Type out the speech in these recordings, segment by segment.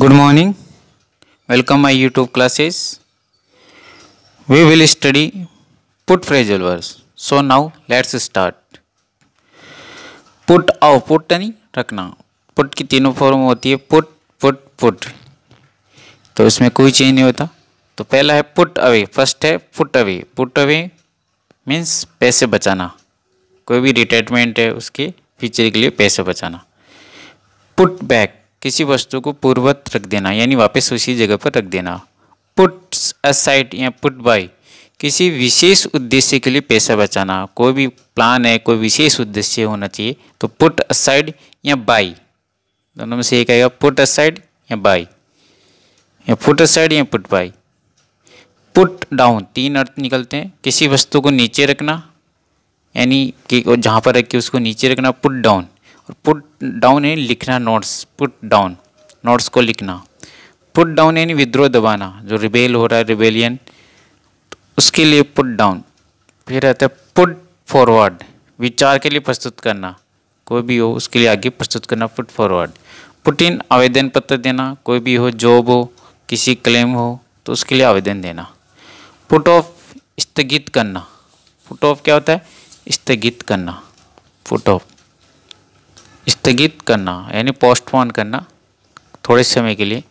good morning welcome my youtube classes we will study put phrasal verbs so now let's start put आओ put नहीं रखना put की तीनों form होती है put put put तो इसमें कोई चेंज नहीं होता तो पहला है put away फर्स्ट है put away put away means पैसे बचाना कोई भी रिटायरमेंट है उसके फ्यूचर के लिए पैसे बचाना पुट बैक किसी वस्तु को पूर्वत रख देना यानी वापस उसी जगह पर रख देना पुट असाइड या पुट बाई किसी विशेष उद्देश्य के लिए पैसा बचाना कोई भी प्लान है कोई विशेष उद्देश्य होना चाहिए तो पुट असाइड या बाई दोनों में से एक आएगा पुट असाइड या बाई या पुट असाइड या पुट बाई पुट डाउन तीन अर्थ निकलते हैं किसी वस्तु को नीचे रखना यानी कि जहाँ पर रखे उसको नीचे रखना पुट डाउन और पुट डाउन यानी लिखना नोट्स पुट डाउन नोट्स को लिखना पुट डाउन यानी विद्रोह दबाना जो रिबेल हो रहा है रिबेलियन उसके लिए पुट डाउन फिर रहता है पुट फॉरवर्ड विचार के लिए प्रस्तुत करना कोई भी हो उसके लिए आगे प्रस्तुत करना पुट फॉरवर्ड पुट इन आवेदन पत्र देना कोई भी हो जॉब हो किसी क्लेम हो तो उसके लिए आवेदन देना पुट ऑफ स्थगित करना पुट ऑफ क्या होता है स्थगित करना पुट ऑफ स्थगित करना यानी पोस्टपोन करना थोड़े समय के लिए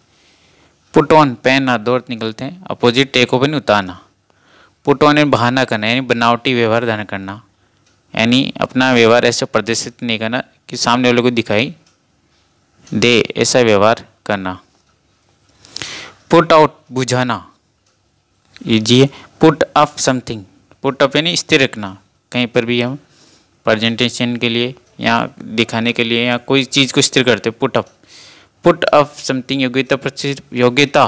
पुट ऑन पहनना दौड़ निकलते हैं अपोजिट टेक ओपन उतारना पुट ऑन यानी बहाना करना यानी बनावटी व्यवहार धारण करना यानी अपना व्यवहार ऐसे प्रदर्शित नहीं करना कि सामने वाले को दिखाई दे ऐसा व्यवहार करना पुट आउट बुझाना लीजिए put up something put up यानी स्थिर रखना कहीं पर भी हम प्रजेंटेशन के लिए यहाँ दिखाने के लिए या कोई चीज़ को स्थिर करते put up put up something योग्यता प्रदर्शित योग्यता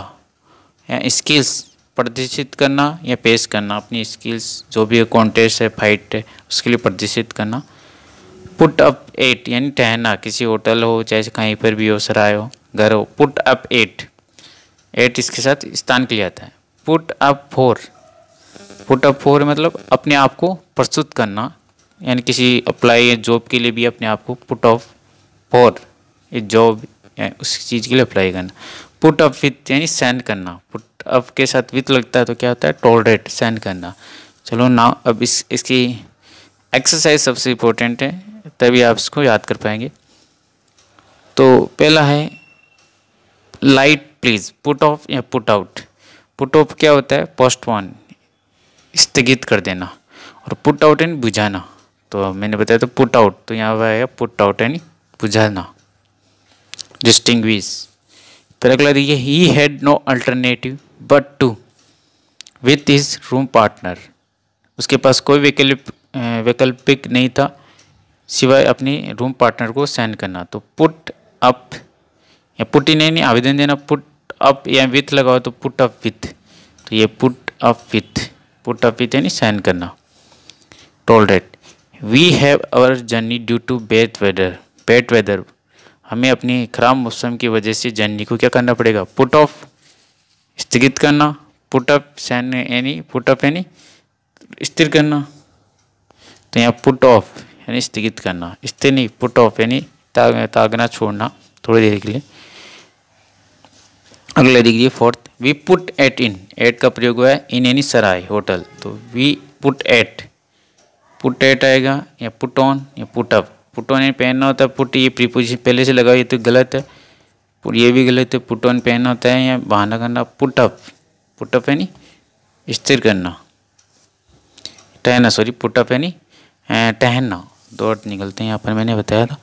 या स्किल्स प्रदर्शित करना या पेश करना अपनी स्किल्स जो भी कॉन्टेस्ट है फाइट है उसके लिए प्रदर्शित करना पुट अप एट यानी टहना किसी होटल हो चाहे कहीं पर भी हो सराय हो घर हो पुट अप एट एट इसके साथ स्थान के लिए आता है put up for put up for मतलब अपने आप को प्रस्तुत करना यानी किसी अप्लाई या जॉब के लिए भी अपने आप को put off for a job उस चीज़ के लिए अप्लाई करना पुट अप विथ यानी सेंड करना पुट अप के साथ विथ लगता है तो क्या होता है टोल रेट सेंड करना चलो ना अब इस इसकी एक्सरसाइज सबसे इम्पोर्टेंट है तभी आप इसको याद कर पाएंगे तो पहला है लाइट प्लीज़ पुट ऑफ या पुट आउट पुट ऑफ क्या होता है पोस्टवान स्थगित कर देना और पुट आउट एंड बुझाना तो मैंने बताया तो पुट आउट तो यहाँ पर आएगा पुट आउट यानी बुझाना डिस्टिंग फिर अगला देखिए he had no alternative but to with his room partner उसके पास कोई वैकल्प वैकल्पिक नहीं था सिवाय अपने रूम पार्टनर को सेंड करना तो पुट अप या पुट ही नहीं आवेदन देना पुट अप या विथ लगाओ तो पुट अप विथ तो ये put up with put up with यानी सेंड करना toll rate we have our journey due to bad weather bad weather हमें अपनी ख़राब मौसम की वजह से जर्नी को क्या करना पड़ेगा पुट ऑफ स्थगित करना पुट अप सैन यानी पुट अप यानी स्थिर करना तो यहाँ पुट ऑफ यानी स्थगित करना स्थिर नहीं पुट ऑफ यानी ताग, तागना छोड़ना थोड़ी देर के लिए अगला देखिए fourth we put at inn at का प्रयोग हुआ है इन यानी सराय होटल तो we put at put at आएगा या पुट ऑन या पुट अप पुट ऑन पहनना होता है पुट ये प्रीपोजिशन पहले से लगा ये तो गलत है पुट ये भी गलत है पुट ऑन पहनना होता है या बहाना करना पुट अप पुट अप यानी स्थिर करना टहना सॉरी पुट अप यानी टहनना दौड़ निकलते हैं यहाँ पर मैंने बताया था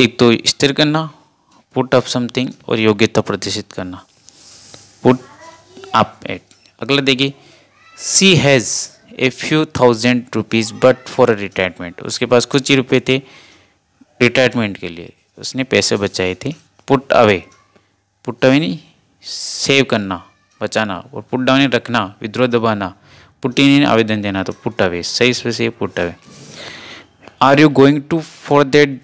एक तो स्थिर करना पुट अप समथिंग और योग्यता प्रदर्शित करना पुट अप एट अगला देखिए she has a few thousand rupees but for retirement उसके पास कुछ ही रुपये थे रिटायरमेंट के लिए उसने पैसे बचाए थे पुट अवे पुट अवे नहीं सेव करना बचाना और पुट डाउन रखना विद्रोह दबाना पुट इन आवेदन देना तो पुट अवे सही इसमें से put away are you going to for that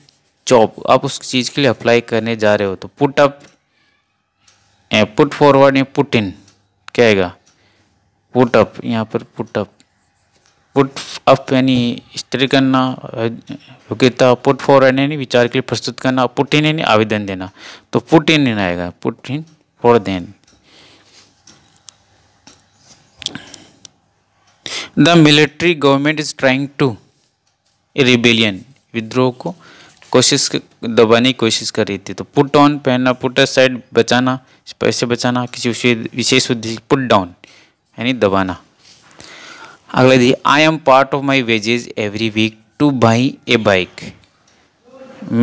job आप उस चीज़ के लिए अप्लाई करने जा रहे हो तो पुट अप पुट फॉरवर्ड या पुट इन क्या पुट अप यहाँ पर पुट अप पुट अप यानी स्त्री करना योग्यता पुट फॉर यानी विचार के लिए प्रस्तुत करना पुट इन यानी आवेदन देना तो पुट इन इन आएगा put in for then the military government is trying to rebellion विद्रोह को कोशिश दबाने की कोशिश कर रही थी तो पुट ऑन पहनना पुट साइड बचाना पैसे बचाना किसी विशेष उद्देश्य पुट डाउन यानी दबाना अगला the I am part of my wages every week to buy a bike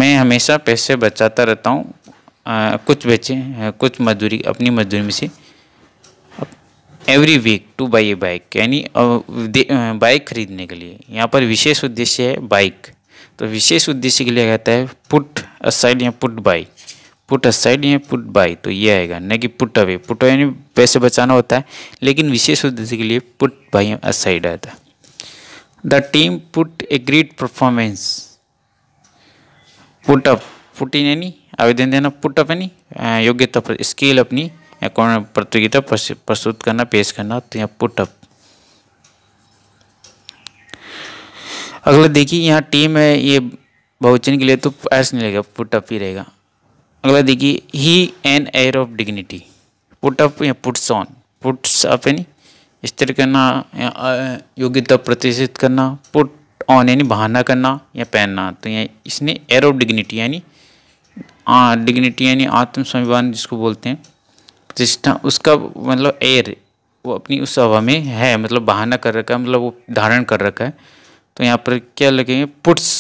मैं हमेशा पैसे बचाता रहता हूँ कुछ बचे कुछ मजदूरी अपनी मजदूरी में से every week to buy a bike यानी बाइक खरीदने के लिए यहाँ पर विशेष उद्देश्य है बाइक तो विशेष उद्देश्य के लिए कहता है पुट असाइड या पुट बाइक पुट असाइड या पुट बाय तो ये आएगा न कि पुट अवे पुट यानी पैसे बचाना होता है लेकिन विशेष उद्देश्य के लिए पुट बाई असाइड आता है the team put a great performance put up put in यानी आवेदन देना पुट अप यानी योग्यता पर स्केल अपनी प्रतियोगिता प्रस्तुत करना पेश करना तो यहाँ पुट अप अगला देखिए यहाँ टीम है ये बहुचन के लिए तो ऐसा नहीं लगेगा पुटअप ही रहेगा अगला देखिए he an air of dignity put up या पुट्स ऑन पुट्स अप यानी स्थिर करना या योग्यता प्रतिष्ठित करना पुट ऑन यानी बहाना करना या पहनना तो ये इसने एयर ऑफ डिग्निटी यानी डिग्निटी यानी आत्म स्वाभिमान जिसको बोलते हैं प्रतिष्ठा उसका मतलब एयर वो अपनी उस हवा में है मतलब बहाना कर रखा है मतलब वो धारण कर रखा है तो यहाँ पर क्या लगेंगे पुट्स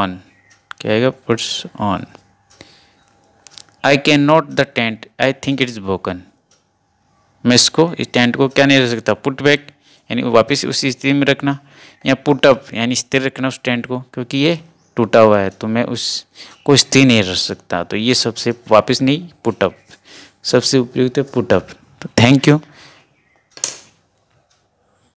ऑन क्या puts on I can not the tent I think it is broken मैं इसको इस टेंट को क्या नहीं रख सकता पुट बैक यानी वापस उसी स्थिति में रखना या पुट अप यानी स्थिर रखना उस टेंट को क्योंकि ये टूटा हुआ है तो मैं उसको स्थिर नहीं रख सकता तो ये सबसे वापस नहीं पुटअप सबसे उपयुक्त है पुटअप तो थैंक यू